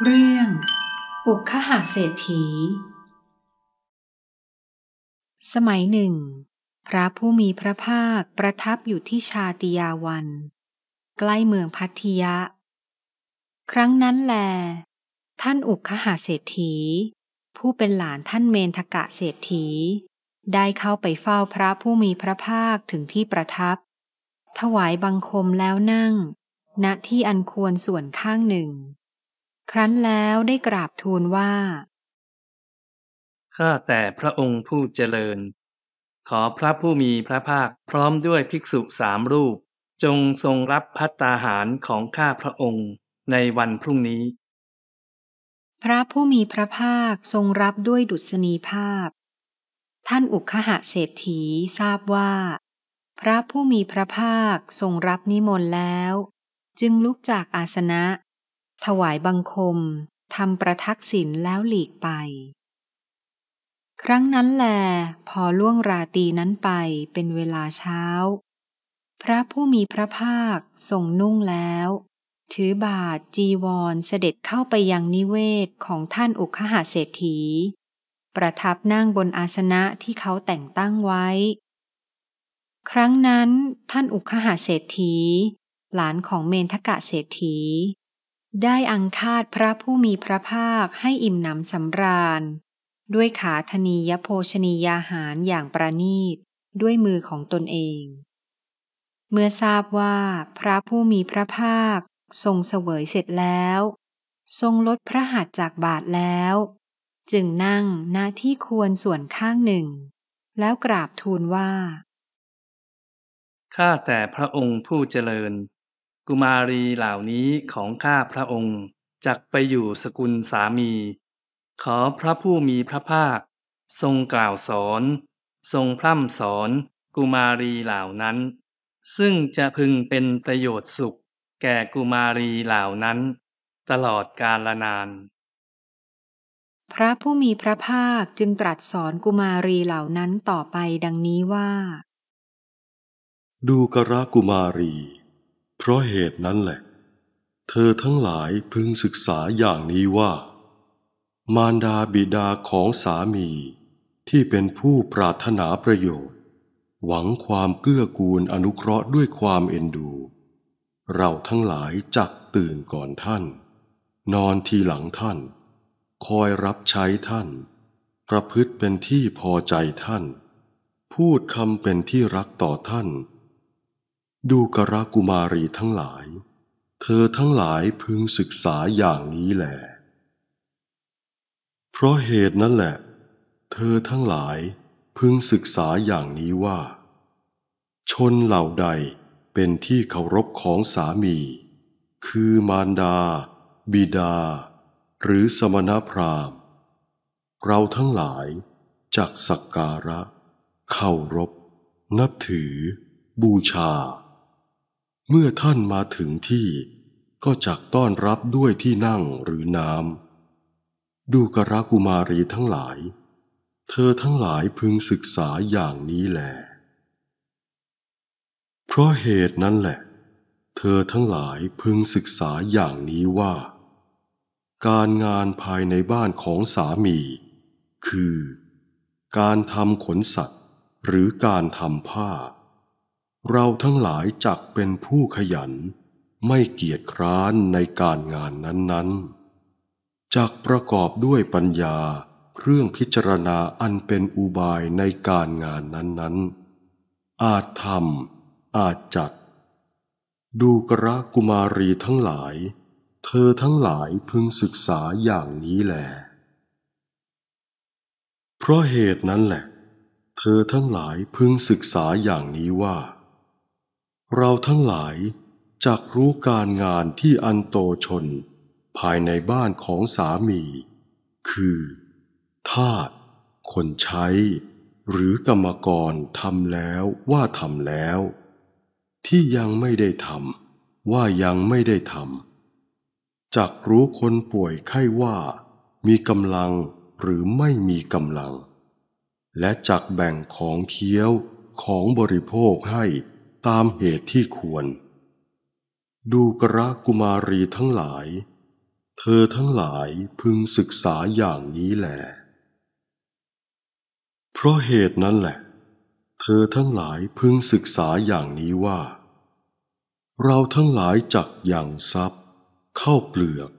เรื่องปุคหาเศรษฐี สมัยหนึ่ง พระผู้มีพระภาคประทับอยู่ที่ชาติยาวัน ใกล้เมืองพัทยะ ครั้งนั้นแล ท่านอุคหาเศรษฐีผู้เป็นหลานท่านเมนทกะเศรษฐีได้เข้าไปเฝ้าพระผู้มีพระภาคถึงที่ประทับ ถวายบังคมแล้วนั่ง ณที่อันควรส่วนข้างหนึ่งครั้นแล้วได้กราบทูลว่า ข้าแต่พระองค์ผู้เจริญ ขอพระผู้มีพระภาคพร้อมด้วยภิกษุสามรูป จงทรงรับพัตตาหารของข้าพระองค์ในวันพรุ่งนี้ พระผู้มีพระภาคทรงรับด้วยดุษณีภาพ ท่านอุคหะเศรษฐีทราบว่า พระผู้มีพระภาคทรงรับนิมนต์แล้ว จึงลุกจากอาสนะถวายบังคม ทำประทักษิณแล้วหลีกไป ครั้งนั้นแล พอล่วงราตีนั้นไปเป็นเวลาเช้า พระผู้มีพระภาคทรงนุ่งแล้ว ถือบาทจีวรเสด็จเข้าไปยังนิเวศของท่านอุคหาเศรษฐีประทับนั่งบนอาสนะที่เขาแต่งตั้งไว้ ครั้งนั้นท่านอุคหาเศรษฐีหลานของเมนทกะเศรษฐีได้อังคาดพระผู้มีพระภาคให้อิ่มหนำสำราญ ด้วยขาธนียโภชนียาหารอย่างประณีต ด้วยมือของตนเอง เมื่อทราบว่าพระผู้มีพระภาคทรงเสวยเสร็จแล้ว ทรงลดพระหัตถ์จากบาทแล้ว จึงนั่งณนาที่ควรส่วนข้างหนึ่ง แล้วกราบทูลว่าข้าแต่พระองค์ผู้เจริญกุมารีเหล่านี้ของข้าพระองค์จักไปอยู่สกุลสามี ขอพระผู้มีพระภาค ทรงกล่าวสอน ทรงพร่ำสอน กุมารีเหล่านั้น ซึ่งจะพึงเป็นประโยชน์สุข แก่กุมารีเหล่านั้น ตลอดกาลนาน พระผู้มีพระภาคจึงตรัสสอนกุมารีเหล่านั้นต่อไปดังนี้ว่า ดูกระกุมารีเพราะเหตุนั้นแหละ เธอทั้งหลายพึงศึกษาอย่างนี้ว่า มารดาบิดาของสามีที่เป็นผู้ปรารถนาประโยชน์ หวังความเกื้อกูลอนุเคราะห์ด้วยความเอ็นดู เราทั้งหลายจักตื่นก่อนท่าน นอนทีหลังท่านคอยรับใช้ท่าน ประพฤติเป็นที่พอใจท่านพูดคำเป็นที่รักต่อท่านดูกรากุมารีทั้งหลาย เธอทั้งหลายพึงศึกษาอย่างนี้แหลเพราะเหตุนั้นแหละ เธอทั้งหลายพึงศึกษาอย่างนี้ว่า ชนเหล่าใดเป็นที่เคารพของสามี คือมารดา บิดา หรือสมณพราหมณ์ เราทั้งหลายจักสักการะเคารพ นับถือ บูชาเมื่อท่านมาถึงที่ก็จักต้อนรับด้วยที่นั่งหรือน้ำ ดูกรากุมารีทั้งหลาย เธอทั้งหลายพึงศึกษาอย่างนี้แหล เพราะเหตุนั้นแหละ เธอทั้งหลายพึงศึกษาอย่างนี้ว่า การงานภายในบ้านของสามี คือการทำขนสัตว์ หรือการทำผ้าเราทั้งหลายจักเป็นผู้ขยัน ไม่เกียจคร้านในการงานนั้นๆจักประกอบด้วยปัญญาเครื่องพิจารณาอันเป็นอุบายในการงานนั้นๆอาจทำอาจจัด ดูกระกุมารีทั้งหลาย เธอทั้งหลายพึงศึกษาอย่างนี้แหละเพราะเหตุนั้นแหละ เธอทั้งหลายพึงศึกษาอย่างนี้ว่าเราทั้งหลายจักรู้การงานที่อันโตชน ภายในบ้านของสามี คือ ทาสคนใช้ หรือกรรมกรทำแล้วว่าทำแล้ว ที่ยังไม่ได้ทำว่ายังไม่ได้ทำจักรู้คนป่วยไข้ว่า มีกำลังหรือไม่มีกำลัง และจักแบ่งของเคี้ยวของบริโภคให้ตามเหตุที่ควร ดูกระกุมารีทั้งหลาย เธอทั้งหลายพึงศึกษาอย่างนี้แหลเพราะเหตุนั้นแหละ เธอทั้งหลายพึงศึกษาอย่างนี้ว่า เราทั้งหลายจักอย่างทรัพย์เข้าเปลือก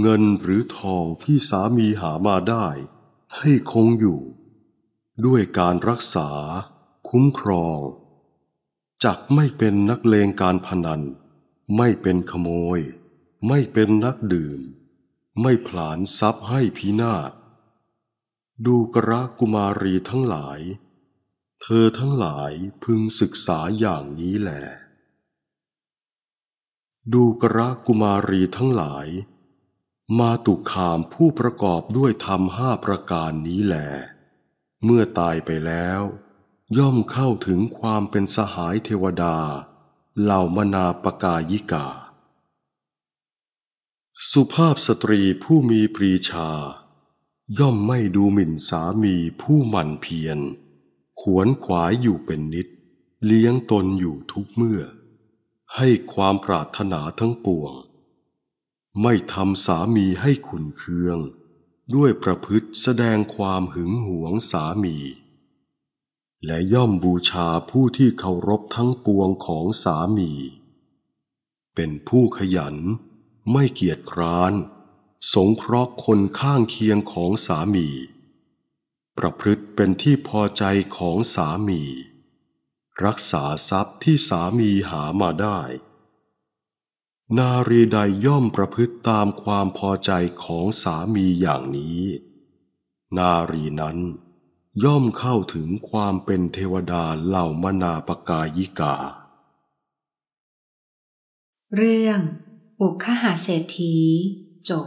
เงินหรือทองที่สามีหามาได้ ให้คงอยู่ ด้วยการรักษา คุ้มครองจักไม่เป็นนักเลงการพนัน ไม่เป็นขโมย ไม่เป็นนักดื่ม ไม่ผลานทรัพย์ให้พินาศดูกระกุมารีทั้งหลาย เธอทั้งหลายพึงศึกษาอย่างนี้แหลดูกระกุมารีทั้งหลาย มาตุคามผู้ประกอบด้วยธรรมห้าประการนี้แหลเมื่อตายไปแล้วย่อมเข้าถึงความเป็นสหายเทวดา เหล่ามนาปกายิกา สุภาพสตรีผู้มีปรีชา ย่อมไม่ดูหมิ่นสามีผู้หมั่นเพียร ขวนขวายอยู่เป็นนิด เลี้ยงตนอยู่ทุกเมื่อ ให้ความปรารถนาทั้งปวง ไม่ทำสามีให้ขุนเคือง ด้วยประพฤติแสดงความหึงหวงสามีและย่อมบูชาผู้ที่เคารพทั้งปวงของสามี เป็นผู้ขยันไม่เกียจคร้าน สงเคราะห์คนข้างเคียงของสามี ประพฤติเป็นที่พอใจของสามี รักษาทรัพย์ที่สามีหามาได้ นารีใดย่อมประพฤติตามความพอใจของสามีอย่างนี้ นารีนั้นย่อมเข้าถึงความเป็นเทวดาเหล่ามนาปกายิกา เรื่อง อุคหาเศรษฐีจบ